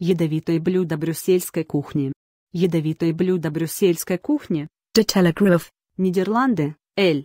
Ядовитое блюдо брюссельской кухни. Ядовитое блюдо брюссельской кухни. The Telegraph. Нидерланды. Л.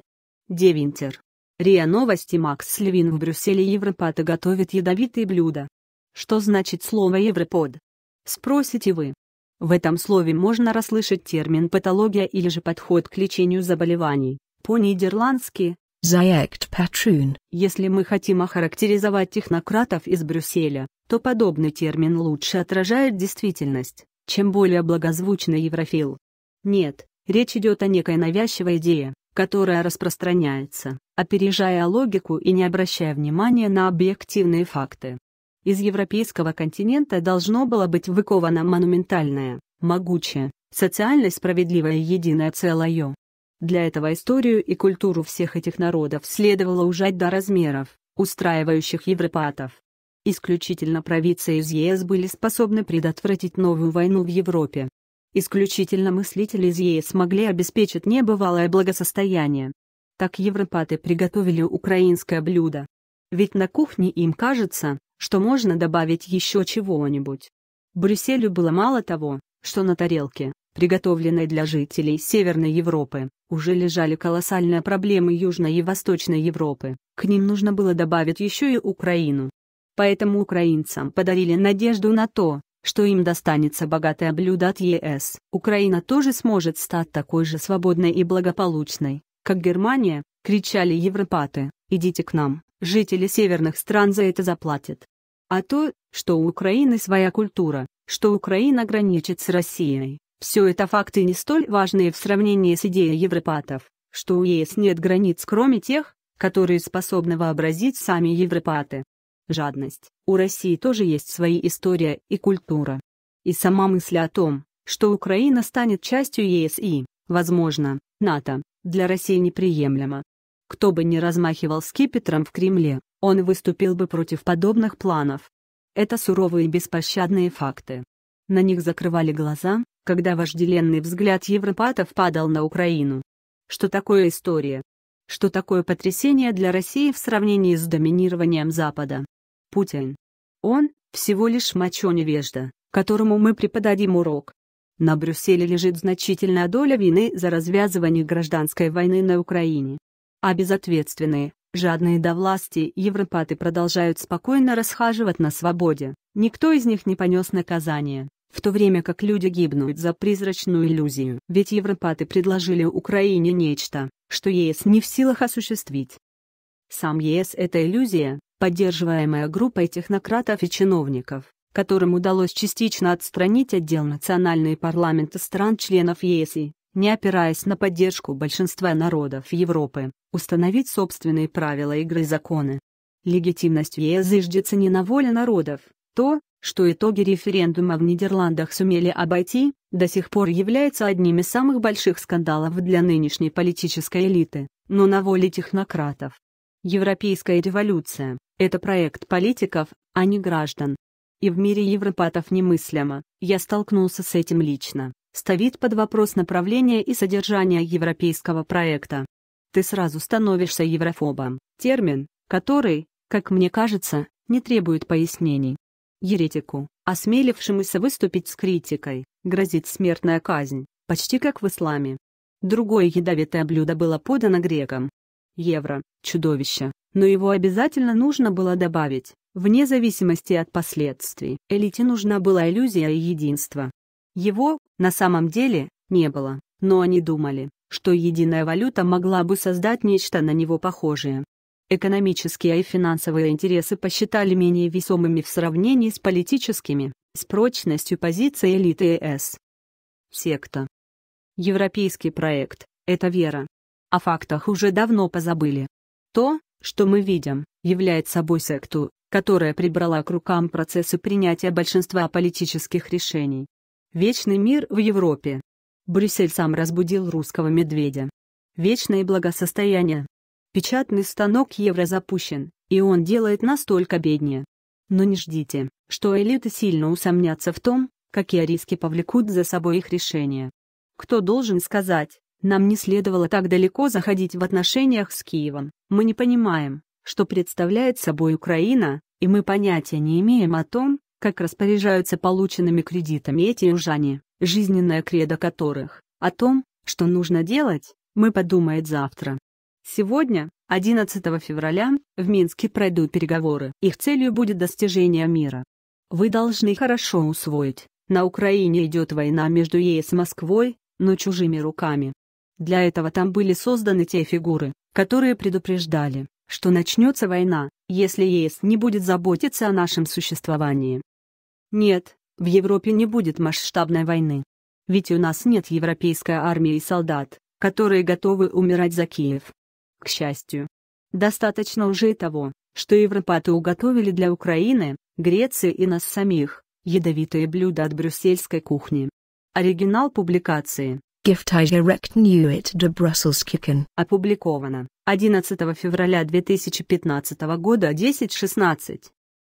Девинтер. РИА Новости Макс Левин в Брюсселе Европаты готовит ядовитые блюда. Что значит слово «европод»? Спросите вы. В этом слове можно расслышать термин «патология» или же подход к лечению заболеваний, по-нидерландски Zayakt патрун. Если мы хотим охарактеризовать технократов из Брюсселя, то подобный термин лучше отражает действительность, чем более благозвучный еврофил. Нет, речь идет о некой навязчивой идее, которая распространяется, опережая логику и не обращая внимания на объективные факты. Из европейского континента должно было быть выковано монументальное, могучее, социально справедливое единое целое, для этого историю и культуру всех этих народов следовало ужать до размеров, устраивающих европатов. Исключительно провидцы из ЕС были способны предотвратить новую войну в Европе. Исключительно мыслители из ЕС могли обеспечить небывалое благосостояние. Так европаты приготовили украинское блюдо. Ведь на кухне им кажется, что можно добавить еще чего-нибудь. Брюсселю было мало того, что на тарелке, приготовленной для жителей Северной Европы, уже лежали колоссальные проблемы Южной и Восточной Европы, к ним нужно было добавить еще и Украину. Поэтому украинцам подарили надежду на то, что им достанется богатое блюдо от ЕС. Украина тоже сможет стать такой же свободной и благополучной, как Германия, кричали европаты, идите к нам, жители северных стран за это заплатят. А то, что у Украины своя культура, что Украина граничит с Россией, все это факты не столь важные в сравнении с идеей европатов, что у ЕС нет границ кроме тех, которые способны вообразить сами европаты. Жадность. У России тоже есть свои история и культура. И сама мысль о том, что Украина станет частью ЕС и, возможно, НАТО, для России неприемлема. Кто бы ни размахивал скипетром в Кремле, он выступил бы против подобных планов. Это суровые и беспощадные факты на них закрывали глаза, когда вожделенный взгляд европатов падал на Украину. Что такое история? Что такое потрясение для России в сравнении с доминированием Запада? Путин. Он – всего лишь мочо-невежда, которому мы преподадим урок. На Брюсселе лежит значительная доля вины за развязывание гражданской войны на Украине. А безответственные, жадные до власти европаты продолжают спокойно расхаживать на свободе. Никто из них не понес наказание, в то время как люди гибнут за призрачную иллюзию. Ведь европаты предложили Украине нечто, что ЕС не в силах осуществить. Сам ЕС – это иллюзия, поддерживаемая группой технократов и чиновников, которым удалось частично отстранить отдел национальные парламенты стран-членов ЕС и, не опираясь на поддержку большинства народов Европы, установить собственные правила игры и законы. Легитимность ЕС зиждется не на воле народов, то, что итоги референдума в Нидерландах сумели обойти, до сих пор является одним из самых больших скандалов для нынешней политической элиты, но на воле технократов. Европейская революция – это проект политиков, а не граждан. И в мире европатов немыслимо, я столкнулся с этим лично, ставит под вопрос направления и содержания европейского проекта. Ты сразу становишься еврофобом, термин, который, как мне кажется, не требует пояснений. Еретику, осмелившемуся выступить с критикой, грозит смертная казнь, почти как в исламе. Другое ядовитое блюдо было подано грекам. Евро – чудовище, но его обязательно нужно было добавить, вне зависимости от последствий. Элите нужна была иллюзия и единство. Его, на самом деле, не было, но они думали, что единая валюта могла бы создать нечто на него похожее. Экономические и финансовые интересы посчитали менее весомыми в сравнении с политическими, с прочностью позиции элиты ЕС. Секта. Европейский проект – это вера. О фактах уже давно позабыли. То, что мы видим, является собой секту, которая прибрала к рукам процессы принятия большинства политических решений. Вечный мир в Европе. Брюссель сам разбудил русского медведя. Вечное благосостояние. Печатный станок евро запущен, и он делает настолько беднее. Но не ждите, что элиты сильно усомнятся в том, какие риски повлекут за собой их решения. Кто должен сказать, нам не следовало так далеко заходить в отношениях с Киевом, мы не понимаем, что представляет собой Украина, и мы понятия не имеем о том, как распоряжаются полученными кредитами эти южане, жизненная кредо которых, о том, что нужно делать, мы подумает завтра. Сегодня, 11 февраля, в Минске пройдут переговоры. Их целью будет достижение мира. Вы должны хорошо усвоить, на Украине идет война между ЕС и Москвой, но чужими руками. Для этого там были созданы те фигуры, которые предупреждали, что начнется война, если ЕС не будет заботиться о нашем существовании. Нет, в Европе не будет масштабной войны. Ведь у нас нет европейской армии и солдат, которые готовы умирать за Киев. К счастью, достаточно уже и того, что европаты уготовили для Украины, Греции и нас самих, ядовитые блюда от брюссельской кухни. Оригинал публикации Gift I direct knew it de Brussels Kicken. Опубликовано 11 февраля 2015 года 10.16.